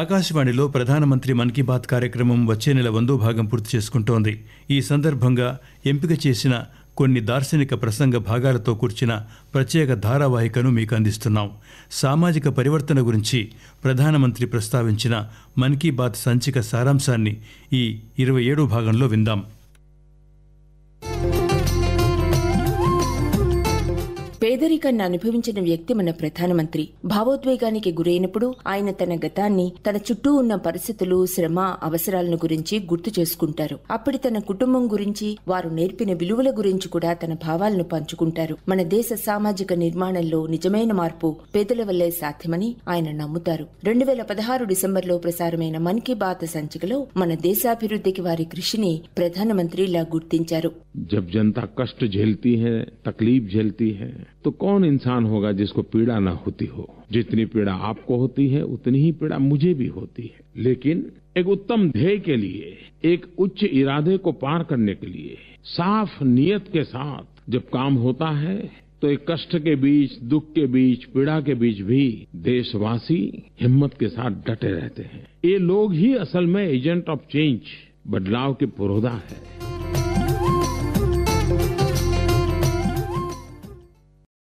ఆకాశవాణిలో ప్రధానమంత్రి మన్ కీ బాత్ కార్యక్రమం వచ్చే నెల వందో భాగం పూర్తి చేసుకుంటోంది ఈ సందర్భంగా ఎంపిక చేసిన కొన్ని దార్శనిక ప్రసంగ భాగాలతో కూర్చిన ప్రత్యేక ధారావాహికను మీకు అందిస్తున్నాం సామాజిక పరివర్తన గురించి ప్రధానమంత్రి ప్రస్తావించిన మన్ కీ బాత్ సంచిక సారాంశాన్ని ఈ ఇరవై ఏడో భాగంలో విందాం పేదరికాన్ని అనుభవించిన వ్యక్తి మన ప్రధానమంత్రి భావోద్వేగానికి గురైనప్పుడు ఆయన తన గతాన్ని తన చుట్టూ ఉన్న పరిస్థితులు శ్రమ అవసరాలను గురించి గుర్తు చేసుకుంటారు అప్పటి తన కుటుంబం గురించి వారు నేర్పిన విలువల గురించి కూడా తన భావాలను పంచుకుంటారు మన దేశ సామాజిక నిర్మాణంలో నిజమైన మార్పు పేదల వల్లే సాధ్యమని ఆయన నమ్ముతారు రెండు వేల పదహారు డిసెంబర్లో ప్రసారమైన మన్ కీ బాత్ సంచికలో మన దేశాభివృద్ధికి వారి కృషిని ప్రధానమంత్రి ఇలా గుర్తించారు జబ్ జనతా కష్ట तो कौन इंसान होगा जिसको पीड़ा ना होती हो जितनी पीड़ा आपको होती है उतनी ही पीड़ा मुझे भी होती है लेकिन एक उत्तम ध्येय के लिए एक उच्च इरादे को पार करने के लिए साफ नियत के साथ जब काम होता है तो एक कष्ट के बीच दुख के बीच पीड़ा के बीच भी देशवासी हिम्मत के साथ डटे रहते हैं ये लोग ही असल में एजेंट ऑफ चेंज बदलाव के पुरोधा है